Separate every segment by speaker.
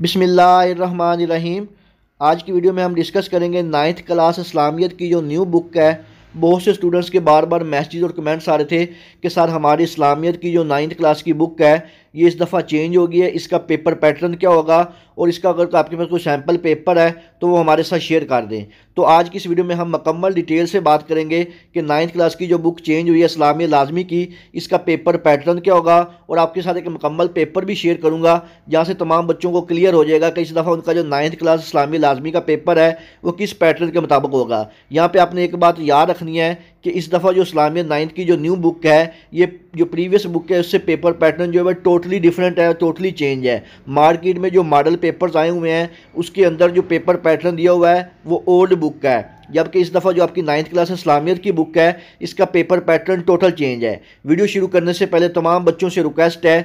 Speaker 1: बिसमीम आज की वीडियो में हम डिस्कस करेंगे नाइन्थ क्लास इस्लामियत की जो न्यू बुक है बहुत से स्टूडेंट्स के बार बार मैसेज और कमेंट्स आ रहे थे कि सर हमारी इस्लामियत की जो नाइन्थ क्लास की बुक है ये इस दफ़ा चेंज हो गई है इसका पेपर पैटर्न क्या होगा और इसका अगर तो आपके पास कोई सैम्पल पेपर है तो वो हमारे साथ शेयर कर दें तो आज की इस वीडियो में हम मकम्मल डिटेल से बात करेंगे कि नाइन्थ क्लास की जो बुक चेंज हुई है इस्लामी लाजमी की इसका पेपर पैटर्न क्या होगा और आपके साथ एक मकम्मल पेपर भी शेयर करूँगा जहाँ से तमाम बच्चों को क्लियर हो जाएगा कि इस दफ़ा उनका जो नाइन्थ क्लास इस्लामी लाजमी का पेपर है वो किस पैटर्न के मुताबिक होगा यहाँ पर आपने एक बात याद रखनी है कि इस दफ़ा जो इस्लामिया नाइन्थ की जो न्यू बुक है ये जो प्रीवियस बुक है उससे पेपर पैटर्न जो है वह टोटली डिफरेंट है टोटली चेंज है मार्केट में जो मॉडल पेपर्स आए हुए हैं उसके अंदर जो पेपर पैटर्न दिया हुआ है वो ओल्ड बुक का है जबकि इस दफ़ा जो आपकी नाइन्थ क्लास इस्लामियत की बुक है इसका पेपर पैटर्न टोटल चेंज है वीडियो शुरू करने से पहले तमाम बच्चों से रिक्वेस्ट है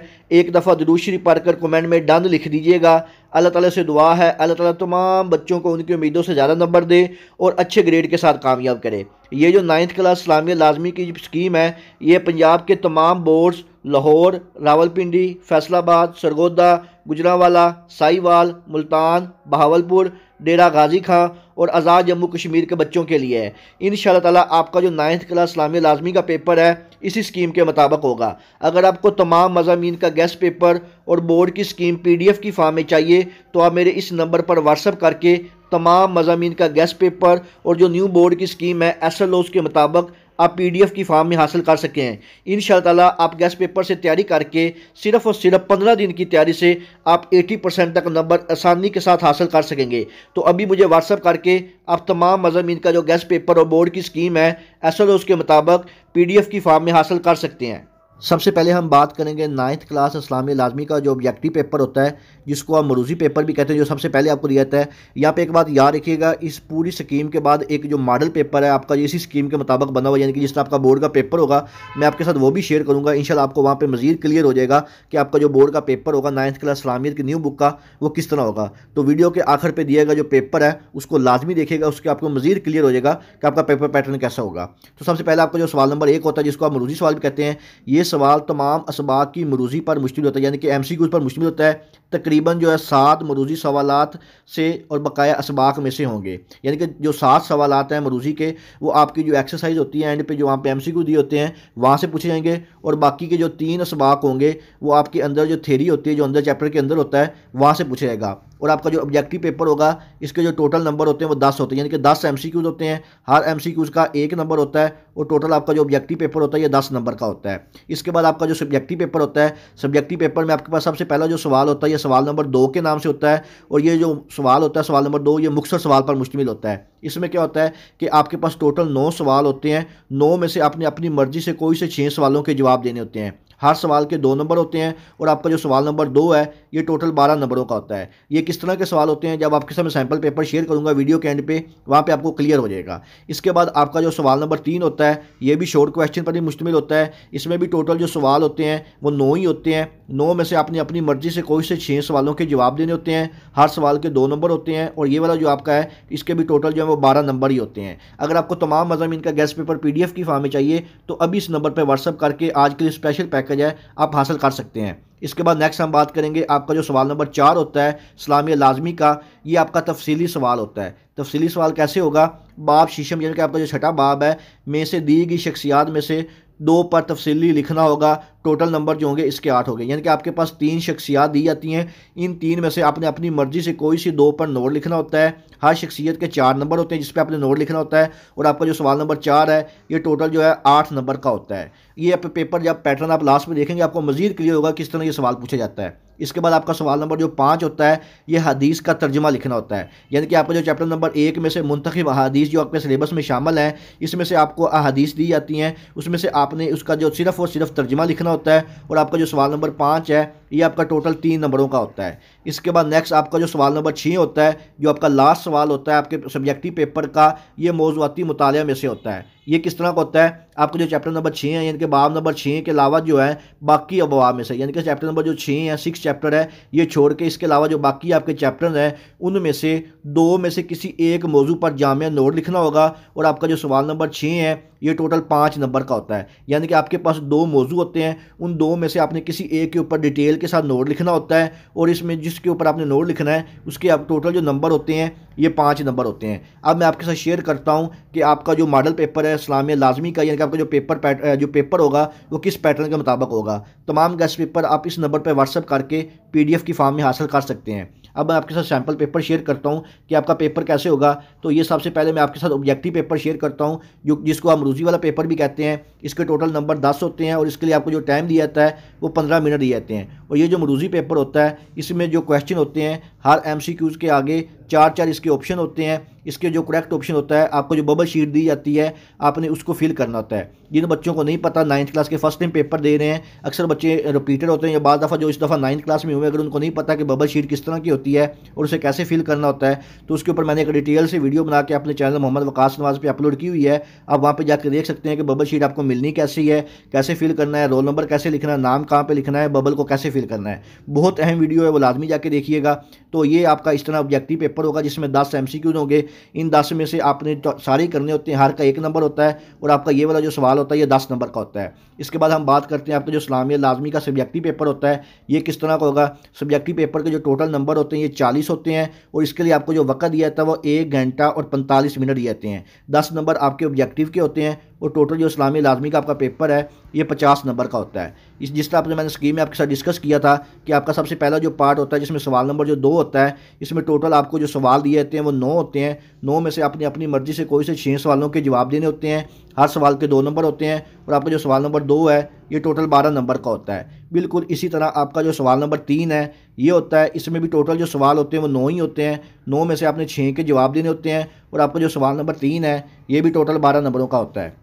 Speaker 1: एक दफ़ा दरूशरी पढ़कर कमेंट में डन लिख दीजिएगा अल्लाह ताला से दुआ है अल्लाह ताला तमाम बच्चों को उनकी उम्मीदों से ज़्यादा नंबर दे और अच्छे ग्रेड के साथ कामयाब करे ये जो नाइन्थ क्लास इस्लामिया लाजमी की स्कीम है ये पंजाब के तमाम बोर्ड्स लाहौर रावलपिंडी फैसलाबाद सरगोदा गुजरावाला साईवाल मुल्तान बहावलपुर डेरा गाजी खां और आज़ाद जम्मू कश्मीर के बच्चों के लिए है इन ताला आपका जो नाइन्थ क्लास इस्लामी लाजमी का पेपर है इसी स्कीम के मुताबिक होगा अगर आपको तमाम मजामी का गेस्ट पेपर और बोर्ड की स्कीम पीडीएफ की फॉर्म में चाहिए तो आप मेरे इस नंबर पर व्हाट्सअप करके तमाम मजामी का गेस्ट पेपर और जो न्यू बोर्ड की स्कीम है एस के मुताबिक आप पीडीएफ की फॉर्म में हासिल कर सकें इन शाला आप गैस पेपर से तैयारी करके सिर्फ और सिर्फ पंद्रह दिन की तैयारी से आप 80 परसेंट तक नंबर आसानी के साथ हासिल कर सकेंगे तो अभी मुझे व्हाट्सअप करके आप तमाम मजामी का जो गैस पेपर और बोर्ड की स्कीम है एस के मुताबिक पी की फॉर्म में हासिल कर सकते हैं सबसे पहले हम बात करेंगे नाइन्थ क्लास इस्लामी लाजमी का जो ऑब्जेक्टिव पेपर होता है जिसको आप मरूजी पेपर भी कहते हैं जो सबसे पहले आपको दिया जाता है यहाँ पे एक बात याद रखिएगा इस पूरी स्कीम के बाद एक जो मॉडल पेपर है आपका इसी स्कीम के मुताबिक बना हुआ यानी कि जिस तरह आपका बोर्ड का पेपर होगा मैं आपके साथ वो भी शेयर करूँगा इन आपको वहाँ पर मजीद क्लियर हो जाएगा कि आपका जो बोर्ड का पेपर होगा नाइन्थ क्लास इस्लामियत की न्यू बुक का वो किस तरह होगा तो वीडियो के आखिर पर दिएगा जो पेपर है उसको लाजमी देखेगा उसके आपको मजीद क्लियर हो जाएगा कि आपका पेपर पैटर्न कैसा होगा तो सबसे पहले आपका जो सवाल नंबर एक होता है जिसको आप मरूजी सवाल भी कहते हैं ये सवाल तमाम इसबाक की मरूजी पर मुश्तमिल होता है यानी कि एम सी पर मुश्तमिल होता है तकरीबन जो है सात मरूजी सवालत से और बकाया इसबाक में से होंगे यानी कि जो सात सवाल हैं मरूजी के वो आपकी जो एक्सरसाइज होती है एंड पे जो वहाँ पे एमसीक्यू दिए होते हैं वहाँ से पूछे जाएंगे और बाकी के जो तीन इसबाक होंगे वो आपके अंदर जो थेरी होती है जो अंदर चैप्टर के अंदर होता है वहाँ से पूछा जाएगा और आपका जो ऑब्जेक्टिव पेपर होगा इसके जो टोटल नंबर होते हैं वो दस होते हैं यानी कि दस एम होते हैं हर एम का एक नंबर होता है और टोटल आपका जो ऑब्जेक्टिव पेपर होता है ये दस नंबर का होता है इसके बाद आपका जो सब्जेक्टिव पेपर होता है सब्जेक्टिव पेपर में आपके पास सबसे पहला जो सवाल होता है सवाल नंबर दो के नाम से होता है और ये जो सवाल होता है सवाल नंबर दो ये मुख्तर सवाल पर मुश्तमिल होता है इसमें क्या होता है कि आपके पास टोटल नौ सवाल होते हैं नौ में से आपने अपनी मर्ज़ी से कोई से छः सवालों के जवाब देने होते हैं हर सवाल के दो नंबर होते हैं और आपका जो सवाल नंबर दो है ये टोटल बारह नंबरों का होता है ये किस तरह के सवाल होते हैं जब आपके समय सैम्पल पेपर शेयर करूँगा वीडियो के एंड पे वहाँ पर आपको क्लियर हो जाएगा इसके बाद आपका जो सवाल नंबर तीन होता है ये भी शॉर्ट क्वेश्चन पर ही मुश्तमिल होता है इसमें भी टोटल जो सवाल होते हैं वो नौ ही होते हैं नौ में से आपने अपनी मर्जी से कोई से छः सवालों के जवाब देने होते हैं हर सवाल के दो नंबर होते हैं और ये वाला जो आपका है इसके भी टोटल जो है वो बारह नंबर ही होते हैं अगर आपको तमाम मजामी का गैस पेपर पी की फॉर्म में चाहिए तो अभी इस नंबर पर व्हाट्सअप करके आज के लिए स्पेशल पैकेज देखा जाए आप हासिल कर सकते हैं इसके बाद नेक्स्ट हम बात करेंगे आपका जो सवाल नंबर चार होता है इस्लामी लाजमी का ये आपका तफसीली सवाल होता है तफसीली सवाल कैसे होगा बाब शीशम यानी कि आपका जो छठा बाब है में से दी गई शख्सियात में से दो पर तफसली लिखना होगा टोटल नंबर जो होंगे इसके आठ हो गए यानी कि आपके पास तीन शख्सियात दी जाती हैं इन तीन में से आपने अपनी मर्ज़ी से कोई सी दो पर नोट लिखना होता है हर शख्सियत के चार नंबर होते हैं जिस पर आपने नोट लिखना होता है और आपका जो सवाल नंबर चार है ये टोटल जो है आठ नंबर का होता है ये पेपर जब पैटर्न आप लास्ट में देखेंगे आपको मज़ीद क्लियर होगा किस तरह ये सवाल पूछा जाता है इसके बाद आपका सवाल नंबर जो पाँच होता है ये हदीस का तर्जमा लिखना होता है यानी कि आपका जो चैप्टर नंबर एक में से मुंतखब अदीस जो आपके सिलेबस में शामिल हैं इसमें से आपको अदीस दी जाती हैं उसमें से आपने उसका जो सिर्फ और सिर्फ तर्जमा लिखना होता है और आपका जो सवाल नंबर पाँच है ये आपका टोटल तीन नंबरों का होता है इसके बाद नेक्स्ट आपका जो सवाल नंबर छः होता है जो आपका लास्ट सवाल होता है आपके सब्जेक्टिव पेपर का ये मौजूदी मुताले में से होता है ये किस तरह का होता है आपके जो चैप्टर नंबर छः है यानी कि बाब नंबर छः के अलावा जो है बाकी अबवा में से यानी कि चैप्टर नंबर जो छः है सिक्स चैप्टर है ये छोड़ के इसके अलावा जो बाकी आपके चैप्टर हैं उनमें से दो में से किसी एक मौजू पर जामिया नोट लिखना होगा और आपका जो सवाल नंबर छः है ये टोटल पाँच नंबर का होता है यानी कि आपके पास दो मौजू होते हैं उन दो में से आपने किसी एक के ऊपर डिटेल के साथ नोट लिखना होता है और इसमें जिसके ऊपर आपने नोट लिखना है उसके आप टोटल जो नंबर होते हैं ये पाँच नंबर होते हैं अब मैं आपके साथ शेयर करता हूँ कि आपका जो मॉडल पेपर है इस्लामी लाजमी का यानी कि आपका जो पेपर जो पेपर होगा वो किस पैटर्न के मुताबिक होगा तमाम गेस्ट पेपर आप इस नंबर पर व्हाट्सअप करके पी की फॉर्म में हासिल कर सकते हैं अब मैं आपके साथ सैम्पल पेपर शेयर करता हूँ कि आपका पेपर कैसे होगा तो ये सबसे पहले मैं आपके साथ ऑब्जेक्टिव पेपर शेयर करता हूँ जो जिसको हम उसी वाला पेपर भी कहते हैं इसके टोटल नंबर दस होते हैं और इसके लिए आपको जो टाइम दिया जाता है वो पंद्रह मिनट दिए जाते हैं और ये जो मरूजी पेपर होता है इसमें जो क्वेश्चन होते हैं हर एम के आगे चार चार इसके ऑप्शन होते हैं इसके जो करेक्ट ऑप्शन होता है आपको जो बबल शीट दी जाती है आपने उसको फिल करना होता है जिन बच्चों को नहीं पता नाइन्थ क्लास के फर्स्ट टाइम पेपर दे रहे हैं अक्सर बच्चे रिपीटेड होते हैं या बाद दफ़ा जो इस दफ़ा नाइन्थ क्लास में हुए अगर उनको नहीं पता कि बबल शीट किस तरह की होती है और उसे कैसे फिल करना होता है तो उसके ऊपर मैंने एक डिटेल से वीडियो बना के अपने चैनल मोहम्मद वकास नवाज पर अपलोड की हुई है आप वहाँ पर जाकर देख सकते हैं कि बबल शीट आपको मिलनी कैसी है कैसे फिल करना है रोल नंबर कैसे लिखना है नाम कहाँ पर लिखना है बबल को कैसे फिल करना है बहुत अहम वीडियो है वो लाजमी जाके देखिएगा तो ये आपका इस तरह ऑब्जेक्टिव पेपर होगा जिसमें दस एम होंगे इन दस में से आपने तो सारे करने होते हैं हर का एक नंबर होता है और आपका ये वाला जो सवाल होता है ये दस नंबर का होता है इसके बाद हम बात करते हैं आपका जो इस्लामी लाजमी का सब्जेक्टिव पेपर होता है ये किस तरह का होगा सब्जेक्टिव पेपर के जो टोटल नंबर होते हैं ये चालीस होते हैं और इसके लिए आपको जो वक्त दिया जाता है वो एक घंटा और पैंतालीस मिनट दिए जाते हैं दस नंबर आपके ऑब्जेक्टिव के होते हैं और टोटल जो इस्लामी लाजमी का आपका पेपर है ये पचास नंबर का होता है इस जिस तरह आपने मैंने स्कीम में आपके साथ डिस्कस किया था कि आपका सबसे पहला जो पार्ट होता है जिसमें सवाल नंबर जो दो होता है इसमें टोटल आपको जो सवाल दिए जाते हैं वो नौ होते हैं नौ में से अपनी अपनी मर्जी से कोई से छः सवालों के जवाब देने होते हैं हर सवाल के दो नंबर होते हैं और आपका जो सवाल नंबर दो है ये टोटल बारह नंबर का होता है बिल्कुल इसी तरह आपका जो सवाल नंबर तीन है ये होता है इसमें भी टोटल जो सवाल होते हैं वो नौ ही होते हैं नौ में से आपने छः के जवाब देने होते हैं और आपका जो सवाल नंबर तीन है ये भी टोटल बारह नंबरों का होता है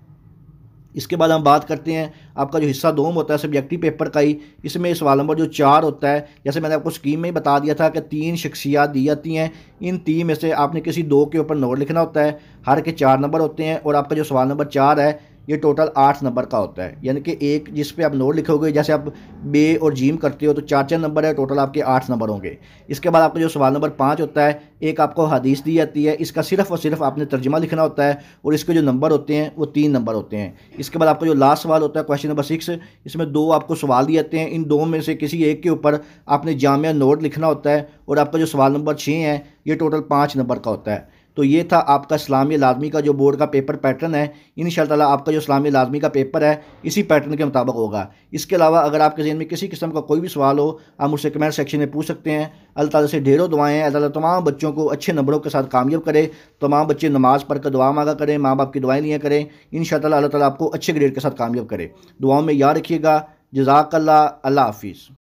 Speaker 1: इसके बाद हम बात करते हैं आपका जो हिस्सा दोम होता है सब्जेक्टिव पेपर का ही इसमें सवाल नंबर जो चार होता है जैसे मैंने आपको स्कीम में ही बता दिया था कि तीन शख्सियात दी जाती हैं इन तीन में से आपने किसी दो के ऊपर नोट लिखना होता है हर के चार नंबर होते हैं और आपका जो सवाल नंबर चार है ये टोटल आठ नंबर का होता है यानी कि एक जिस पे आप नोट लिखोगे जैसे आप बे और जीम करते हो तो चार चार नंबर है टोटल आपके आठ नंबर होंगे इसके बाद आपका जो सवाल नंबर पाँच होता है एक आपको हदीस दी जाती है इसका सिर्फ और सिर्फ आपने तर्जमा लिखना होता है और इसके जो नंबर होते हैं वो तीन नंबर होते हैं इसके बाद आपका जो लास्ट सवाल होता है क्वेश्चन नंबर सिक्स इसमें दो आपको सवाल दिए जाते हैं इन दो में से किसी एक के ऊपर आपने जामिया नोट लिखना होता है और आपका जो सवाल नंबर छः है ये टोटल पाँच नंबर का होता है तो ये था आपका इस्लामी लाजमी का जो बोर्ड का पेपर पैटर्न है इन शाला आपका जो इस्लामी लाजमी का पेपर है इसी पैटर्न के मुताबिक होगा इसके अलावा अगर आपके जहन में किसी किस्म का कोई भी सवाल हो आप मुझसे कमेंट सेक्शन में पूछ सकते हैं अल्लाह ताली से ढेरों दुआएँ अल्लाह तमाम बच्चों को अच्छे नंबरों के साथ कामयाब करे तमाम बच्चे नमाज़ पढ़ कर दुआ मांगा करें माँ बाप की दुआएँ लिया करें इन शाला अल्लाह आपको अच्छे ग्रेड के साथ कामयाब करें दुआओं में याद रखिएगा जजाक अल्लाह हाफिज़